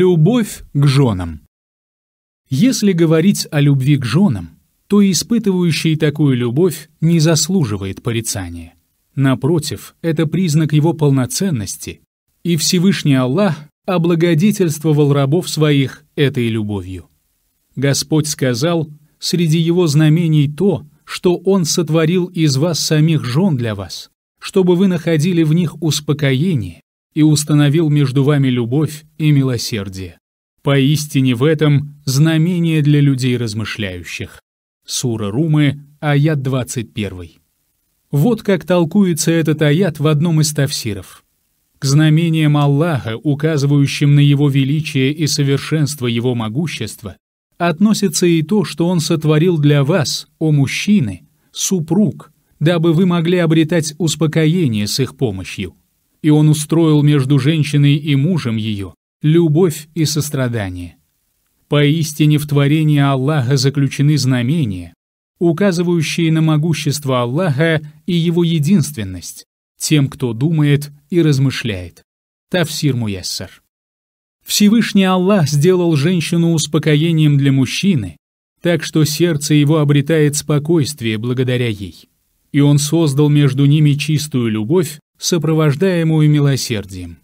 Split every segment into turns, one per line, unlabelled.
Любовь к женам. Если говорить о любви к женам, то испытывающий такую любовь не заслуживает порицания. Напротив, это признак его полноценности, и Всевышний Аллах облагодетельствовал рабов своих этой любовью. Господь сказал, среди его знамений то, что Он сотворил из вас самих жен для вас, чтобы вы находили в них успокоение и установил между вами любовь и милосердие. Поистине в этом знамение для людей размышляющих. Сура Румы, аят 21. Вот как толкуется этот аят в одном из тафсиров. К знамениям Аллаха, указывающим на Его величие и совершенство Его могущества, относится и то, что Он сотворил для вас, о мужчины, супруг, дабы вы могли обретать успокоение с их помощью – и он устроил между женщиной и мужем ее любовь и сострадание. Поистине в творении Аллаха заключены знамения, указывающие на могущество Аллаха и его единственность, тем, кто думает и размышляет. Тавсир Муяссар. Всевышний Аллах сделал женщину успокоением для мужчины, так что сердце его обретает спокойствие благодаря ей. И он создал между ними чистую любовь сопровождаемую милосердием.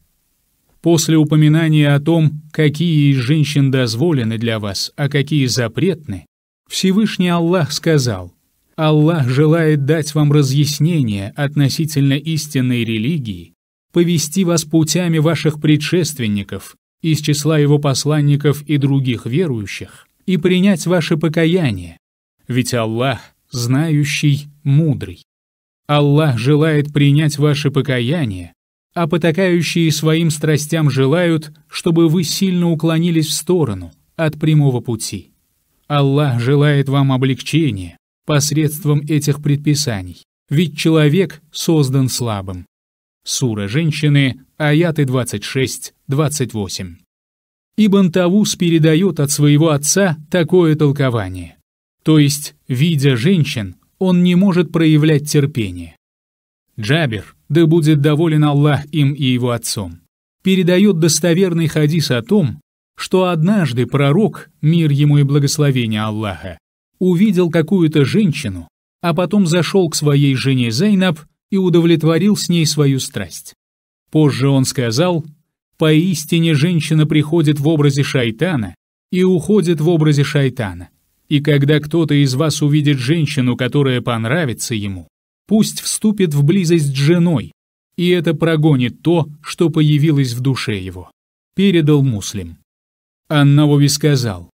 После упоминания о том, какие из женщин дозволены для вас, а какие запретны, Всевышний Аллах сказал, «Аллах желает дать вам разъяснение относительно истинной религии, повести вас путями ваших предшественников из числа его посланников и других верующих, и принять ваше покаяние, ведь Аллах, знающий, мудрый. Аллах желает принять ваше покаяние, а потакающие своим страстям желают, чтобы вы сильно уклонились в сторону от прямого пути. Аллах желает вам облегчения посредством этих предписаний, ведь человек создан слабым. Сура «Женщины», аяты 26-28. Ибн Тавус передает от своего отца такое толкование. То есть, видя женщин, он не может проявлять терпение. Джабир, да будет доволен Аллах им и его отцом, передает достоверный хадис о том, что однажды пророк, мир ему и благословение Аллаха, увидел какую-то женщину, а потом зашел к своей жене Зейнаб и удовлетворил с ней свою страсть. Позже он сказал, «Поистине женщина приходит в образе шайтана и уходит в образе шайтана. И когда кто-то из вас увидит женщину, которая понравится ему, пусть вступит в близость с женой, и это прогонит то, что появилось в душе его. Передал муслим. Аннавови сказал,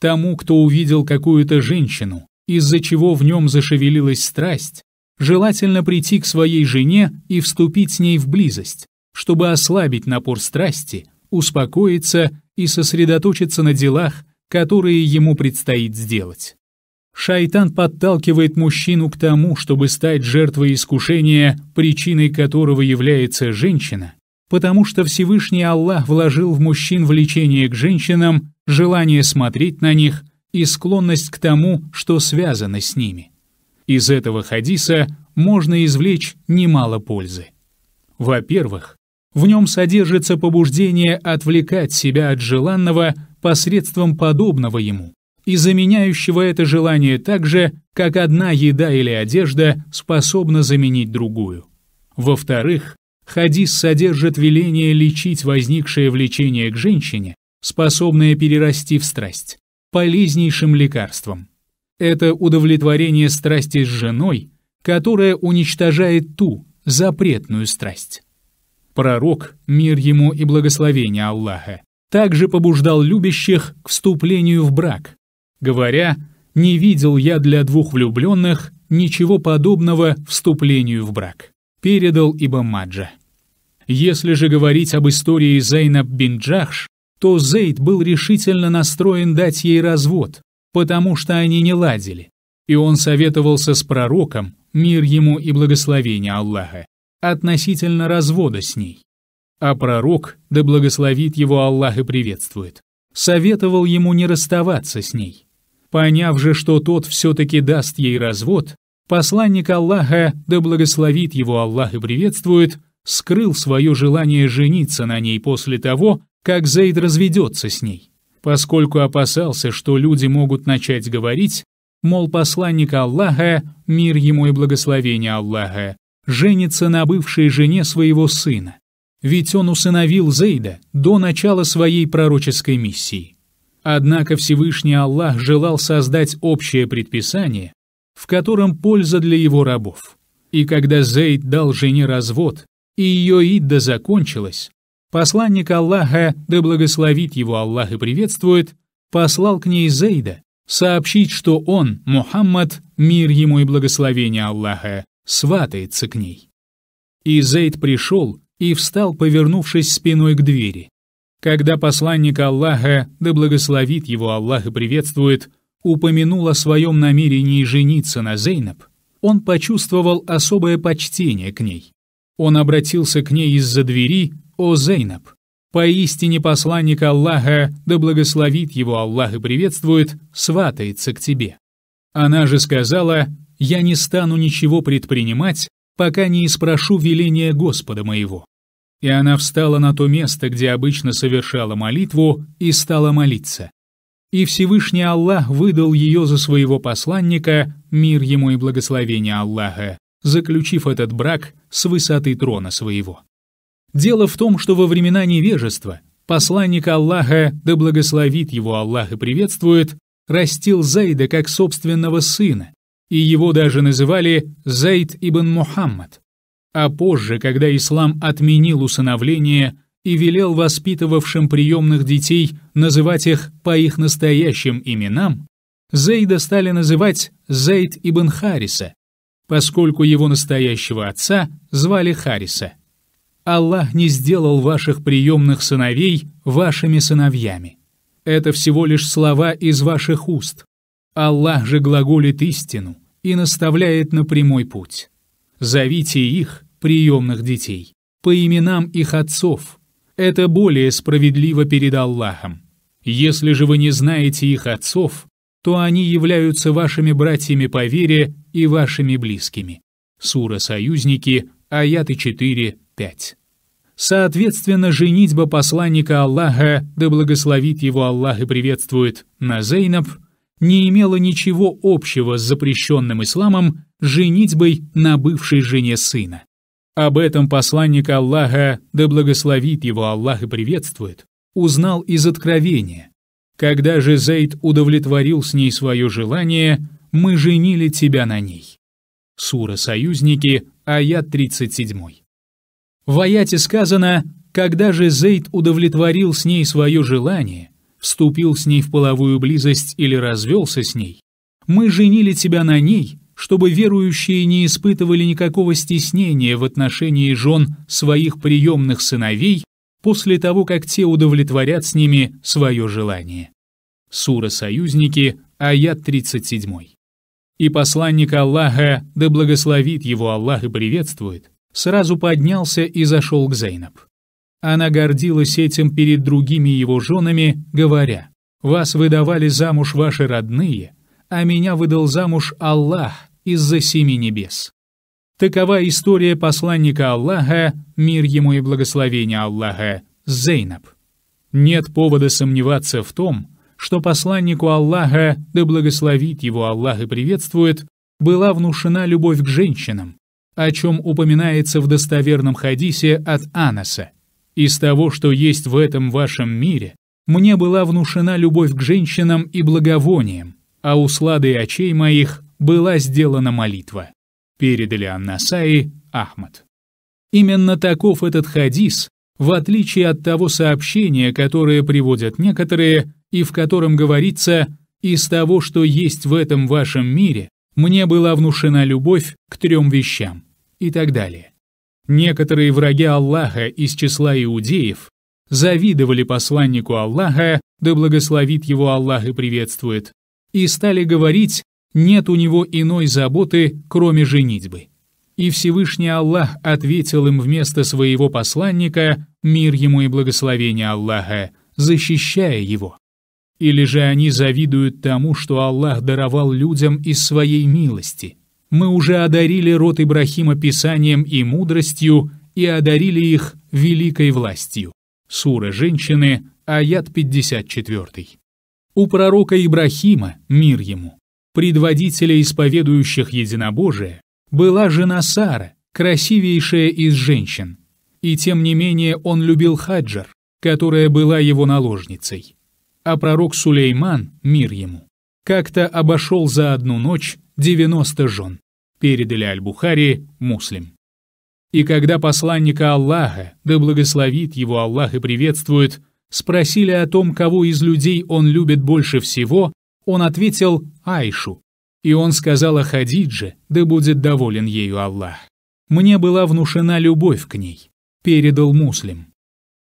тому, кто увидел какую-то женщину, из-за чего в нем зашевелилась страсть, желательно прийти к своей жене и вступить с ней в близость, чтобы ослабить напор страсти, успокоиться и сосредоточиться на делах, которые ему предстоит сделать. Шайтан подталкивает мужчину к тому, чтобы стать жертвой искушения, причиной которого является женщина, потому что Всевышний Аллах вложил в мужчин влечение к женщинам, желание смотреть на них и склонность к тому, что связано с ними. Из этого хадиса можно извлечь немало пользы. Во-первых, в нем содержится побуждение отвлекать себя от желанного – посредством подобного ему и заменяющего это желание так же, как одна еда или одежда способна заменить другую. Во-вторых, хадис содержит веление лечить возникшее влечение к женщине, способное перерасти в страсть, полезнейшим лекарством. Это удовлетворение страсти с женой, которая уничтожает ту, запретную страсть. Пророк, мир ему и благословение Аллаха, также побуждал любящих к вступлению в брак, говоря «не видел я для двух влюбленных ничего подобного вступлению в брак», передал Ибн Маджа. Если же говорить об истории Зейнаб бин Джахш, то Зейд был решительно настроен дать ей развод, потому что они не ладили, и он советовался с пророком, мир ему и благословение Аллаха, относительно развода с ней а пророк, да благословит его Аллах и приветствует, советовал ему не расставаться с ней. Поняв же, что тот все-таки даст ей развод, посланник Аллаха, да благословит его Аллах и приветствует, скрыл свое желание жениться на ней после того, как Зейд разведется с ней, поскольку опасался, что люди могут начать говорить, мол, посланник Аллаха, мир ему и благословение Аллаха, женится на бывшей жене своего сына, ведь он усыновил Зейда до начала своей пророческой миссии. Однако Всевышний Аллах желал создать общее предписание, в котором польза для его рабов. И когда Зейд дал жене развод, и ее идда закончилась, посланник Аллаха, да благословит его Аллах и приветствует, послал к ней Зейда, сообщить, что он, Мухаммад, мир ему и благословение Аллаха, сватается к ней. И Зейд пришел и встал, повернувшись спиной к двери. Когда посланник Аллаха, да благословит его Аллах и приветствует, упомянул о своем намерении жениться на Зейнаб, он почувствовал особое почтение к ней. Он обратился к ней из-за двери «О Зейнаб!» Поистине посланник Аллаха, да благословит его Аллах и приветствует, сватается к тебе. Она же сказала, «Я не стану ничего предпринимать, пока не испрошу веления Господа моего». И она встала на то место, где обычно совершала молитву, и стала молиться. И Всевышний Аллах выдал ее за своего посланника, мир ему и благословение Аллаха, заключив этот брак с высоты трона своего. Дело в том, что во времена невежества посланник Аллаха, да благословит его Аллах и приветствует, растил Зайда как собственного сына, и его даже называли Зайд ибн Мухаммад. А позже, когда ислам отменил усыновление и велел воспитывавшим приемных детей называть их по их настоящим именам, Зейда стали называть Зейд ибн Хариса, поскольку его настоящего отца звали Хариса. Аллах не сделал ваших приемных сыновей вашими сыновьями. Это всего лишь слова из ваших уст. Аллах же глаголит истину и наставляет на прямой путь. Зовите их, приемных детей, по именам их отцов. Это более справедливо перед Аллахом. Если же вы не знаете их отцов, то они являются вашими братьями по вере и вашими близкими. Сура «Союзники», аяты 4, 5. Соответственно, женитьба посланника Аллаха, да благословит его Аллах и приветствует, на Зейнаб, не имела ничего общего с запрещенным исламом женитьбой на бывшей жене сына. Об этом посланник Аллаха, да благословит его Аллах и приветствует, узнал из откровения. Когда же Зейд удовлетворил с ней свое желание, мы женили тебя на ней. Сура «Союзники», аят 37. В аяте сказано, когда же Зейд удовлетворил с ней свое желание, вступил с ней в половую близость или развелся с ней, мы женили тебя на ней чтобы верующие не испытывали никакого стеснения в отношении жен своих приемных сыновей после того, как те удовлетворят с ними свое желание. Сура «Союзники», аят 37. И посланник Аллаха, да благословит его Аллах и приветствует, сразу поднялся и зашел к Зейнаб. Она гордилась этим перед другими его женами, говоря, «Вас выдавали замуж ваши родные, а меня выдал замуж Аллах, из-за семи небес. Такова история посланника Аллаха, мир ему и благословение Аллаха, Зейнаб. Нет повода сомневаться в том, что посланнику Аллаха, да благословит его Аллах и приветствует, была внушена любовь к женщинам, о чем упоминается в достоверном хадисе от Анаса. «Из того, что есть в этом вашем мире, мне была внушена любовь к женщинам и благовониям, а услады очей моих была сделана молитва. Передали Аннасаи Ахмад. Именно таков этот хадис, в отличие от того сообщения, которое приводят некоторые, и в котором говорится «Из того, что есть в этом вашем мире, мне была внушена любовь к трем вещам» и так далее. Некоторые враги Аллаха из числа иудеев завидовали посланнику Аллаха, да благословит его Аллах и приветствует, и стали говорить нет у него иной заботы, кроме женитьбы. И Всевышний Аллах ответил им вместо своего посланника «Мир ему и благословение Аллаха», защищая его. Или же они завидуют тому, что Аллах даровал людям из своей милости. Мы уже одарили род Ибрахима писанием и мудростью, и одарили их великой властью. Сура «Женщины», аят 54. У пророка Ибрахима, мир ему, предводителя исповедующих единобожие, была жена Сара, красивейшая из женщин. И тем не менее он любил Хаджар, которая была его наложницей. А пророк Сулейман, мир ему, как-то обошел за одну ночь 90 жен, передали Аль-Бухари муслим. И когда посланника Аллаха, да благословит его Аллах и приветствует, спросили о том, кого из людей он любит больше всего, он ответил «Айшу». И он сказал о Хадидже, да будет доволен ею Аллах. Мне была внушена любовь к ней, передал муслим.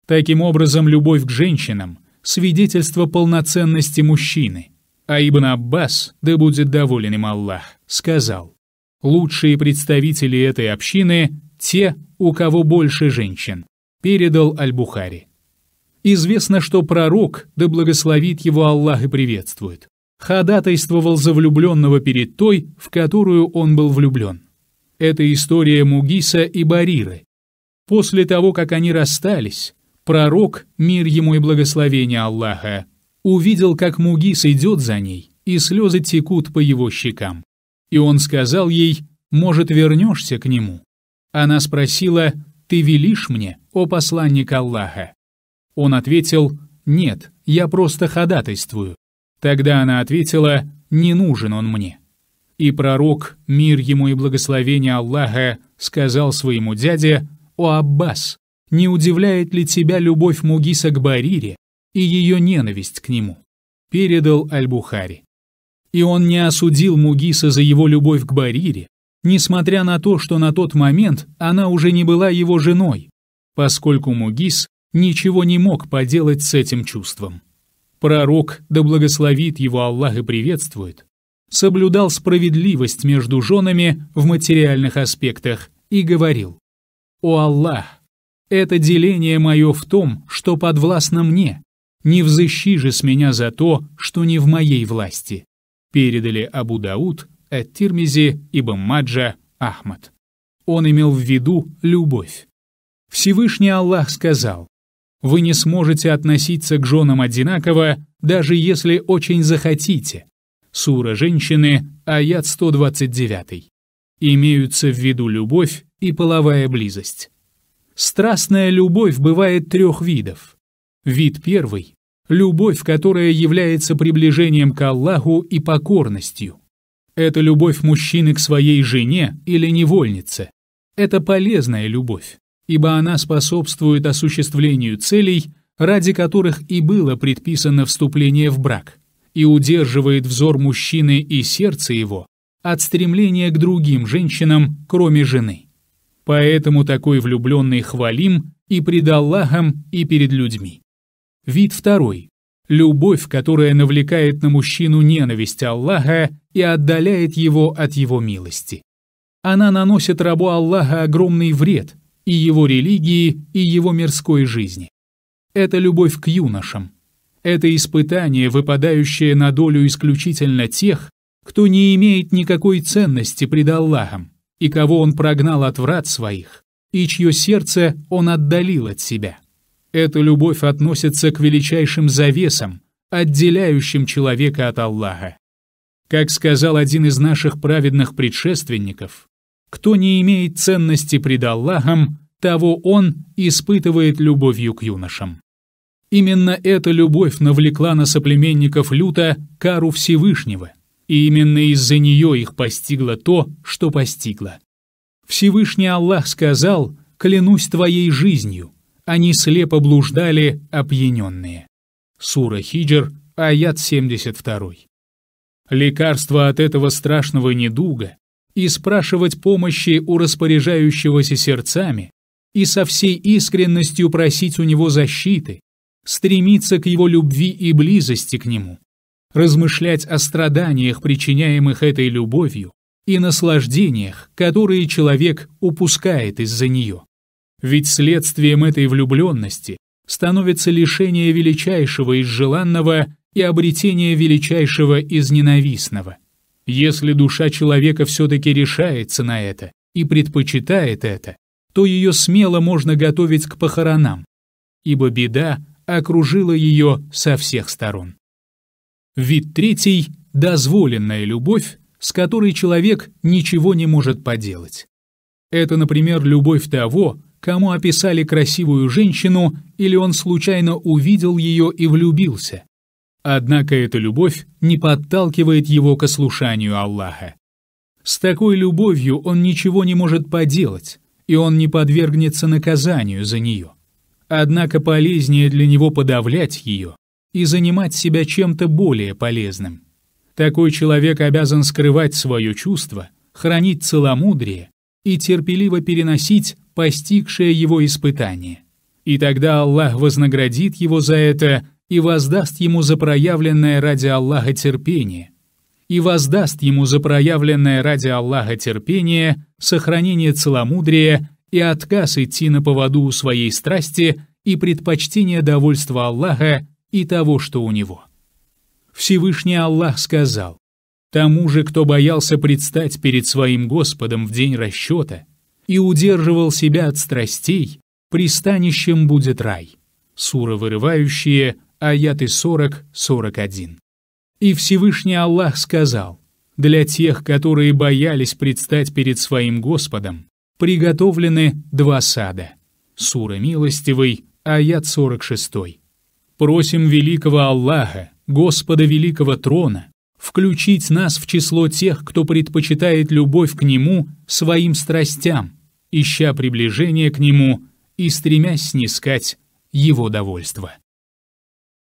Таким образом, любовь к женщинам – свидетельство полноценности мужчины. А Ибн Аббас, да будет доволен им Аллах, сказал, «Лучшие представители этой общины – те, у кого больше женщин», – передал Аль-Бухари. Известно, что пророк, да благословит его Аллах и приветствует, ходатайствовал за влюбленного перед той, в которую он был влюблен. Это история Мугиса и Бариры. После того, как они расстались, пророк, мир ему и благословение Аллаха, увидел, как Мугис идет за ней, и слезы текут по его щекам. И он сказал ей, «Может, вернешься к нему?» Она спросила, «Ты велишь мне, о посланник Аллаха?» Он ответил, «Нет, я просто ходатайствую». Тогда она ответила «Не нужен он мне». И пророк, мир ему и благословение Аллаха, сказал своему дяде «О Аббас, не удивляет ли тебя любовь Мугиса к Барире и ее ненависть к нему?» Передал Аль-Бухари. И он не осудил Мугиса за его любовь к Барире, несмотря на то, что на тот момент она уже не была его женой, поскольку Мугис ничего не мог поделать с этим чувством. Пророк, да благословит его Аллах и приветствует, соблюдал справедливость между женами в материальных аспектах и говорил, «О Аллах, это деление мое в том, что подвластно мне, не взыщи же с меня за то, что не в моей власти». Передали Абу Дауд, Ат-Тирмизи, Ибн Маджа, Ахмад. Он имел в виду любовь. Всевышний Аллах сказал, вы не сможете относиться к женам одинаково, даже если очень захотите. Сура женщины, аят 129. Имеются в виду любовь и половая близость. Страстная любовь бывает трех видов. Вид первый – любовь, которая является приближением к Аллаху и покорностью. Это любовь мужчины к своей жене или невольнице. Это полезная любовь ибо она способствует осуществлению целей, ради которых и было предписано вступление в брак, и удерживает взор мужчины и сердце его от стремления к другим женщинам, кроме жены. Поэтому такой влюбленный хвалим и пред Аллахом, и перед людьми. Вид второй. Любовь, которая навлекает на мужчину ненависть Аллаха и отдаляет его от его милости. Она наносит рабу Аллаха огромный вред, и его религии, и его мирской жизни. Это любовь к юношам. Это испытание, выпадающее на долю исключительно тех, кто не имеет никакой ценности пред Аллахом, и кого он прогнал от врат своих, и чье сердце он отдалил от себя. Эта любовь относится к величайшим завесам, отделяющим человека от Аллаха. Как сказал один из наших праведных предшественников, кто не имеет ценности пред Аллахом, того он испытывает любовью к юношам. Именно эта любовь навлекла на соплеменников Люта кару Всевышнего, и именно из-за нее их постигло то, что постигло. Всевышний Аллах сказал «Клянусь твоей жизнью», они слепо блуждали, опьяненные. Сура Хиджр, аят 72. Лекарство от этого страшного недуга и спрашивать помощи у распоряжающегося сердцами, и со всей искренностью просить у него защиты, стремиться к его любви и близости к нему, размышлять о страданиях, причиняемых этой любовью, и наслаждениях, которые человек упускает из-за нее. Ведь следствием этой влюбленности становится лишение величайшего из желанного и обретение величайшего из ненавистного – если душа человека все-таки решается на это и предпочитает это, то ее смело можно готовить к похоронам, ибо беда окружила ее со всех сторон. Вид третий – дозволенная любовь, с которой человек ничего не может поделать. Это, например, любовь того, кому описали красивую женщину, или он случайно увидел ее и влюбился, Однако эта любовь не подталкивает его к ослушанию Аллаха. С такой любовью он ничего не может поделать, и он не подвергнется наказанию за нее. Однако полезнее для него подавлять ее и занимать себя чем-то более полезным. Такой человек обязан скрывать свое чувство, хранить целомудрие и терпеливо переносить постигшее его испытание. И тогда Аллах вознаградит его за это – и воздаст ему за проявленное ради Аллаха терпение, и воздаст ему за проявленное ради Аллаха терпение, сохранение целомудрия и отказ идти на поводу у своей страсти и предпочтение довольства Аллаха и того, что у него. Всевышний Аллах сказал, «Тому же, кто боялся предстать перед своим Господом в день расчета и удерживал себя от страстей, пристанищем будет рай». Сура вырывающая аяты 40-41. «И Всевышний Аллах сказал, для тех, которые боялись предстать перед своим Господом, приготовлены два сада». Сура Милостивый, аят 46. «Просим великого Аллаха, Господа Великого Трона, включить нас в число тех, кто предпочитает любовь к Нему своим страстям, ища приближение к Нему и стремясь снискать Его довольство.